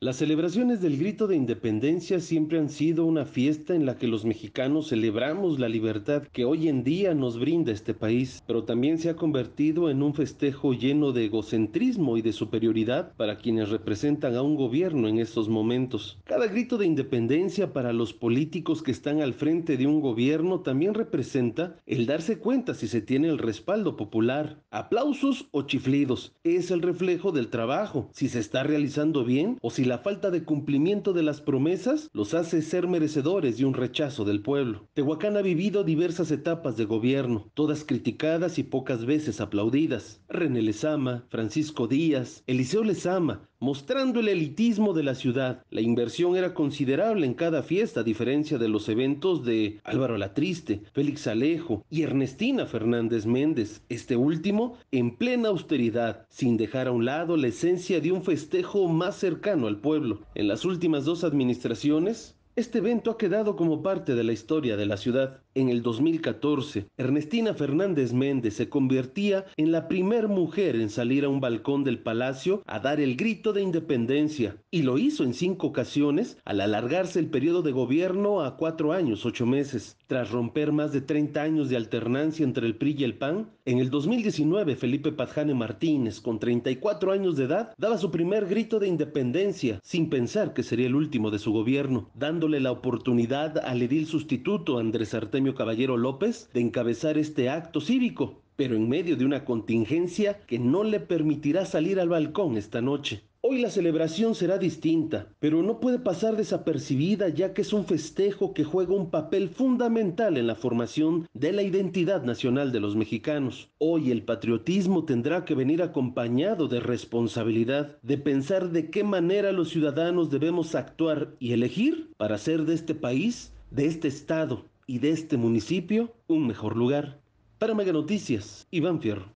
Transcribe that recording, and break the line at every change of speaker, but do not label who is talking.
Las celebraciones del grito de independencia siempre han sido una fiesta en la que los mexicanos celebramos la libertad que hoy en día nos brinda este país, pero también se ha convertido en un festejo lleno de egocentrismo y de superioridad para quienes representan a un gobierno en estos momentos. Cada grito de independencia para los políticos que están al frente de un gobierno también representa el darse cuenta si se tiene el respaldo popular. Aplausos o chiflidos es el reflejo del trabajo, si se está realizando bien o si la falta de cumplimiento de las promesas los hace ser merecedores de un rechazo del pueblo. Tehuacán ha vivido diversas etapas de gobierno, todas criticadas y pocas veces aplaudidas. René Lezama, Francisco Díaz, Eliseo Lezama, mostrando el elitismo de la ciudad. La inversión era considerable en cada fiesta, a diferencia de los eventos de Álvaro la Triste, Félix Alejo y Ernestina Fernández Méndez, este último en plena austeridad, sin dejar a un lado la esencia de un festejo más cercano al pueblo. En las últimas dos administraciones, este evento ha quedado como parte de la historia de la ciudad en el 2014, Ernestina Fernández Méndez se convertía en la primer mujer en salir a un balcón del palacio a dar el grito de independencia, y lo hizo en cinco ocasiones al alargarse el periodo de gobierno a cuatro años, ocho meses. Tras romper más de 30 años de alternancia entre el PRI y el PAN, en el 2019 Felipe Pazjane Martínez, con 34 años de edad, daba su primer grito de independencia, sin pensar que sería el último de su gobierno, dándole la oportunidad al edil sustituto Andrés Arteño Caballero López de encabezar este acto cívico, pero en medio de una contingencia que no le permitirá salir al balcón esta noche. Hoy la celebración será distinta, pero no puede pasar desapercibida ya que es un festejo que juega un papel fundamental en la formación de la identidad nacional de los mexicanos. Hoy el patriotismo tendrá que venir acompañado de responsabilidad, de pensar de qué manera los ciudadanos debemos actuar y elegir para ser de este país, de este Estado, y de este municipio un mejor lugar. Para Mega Noticias, Iván Fierro.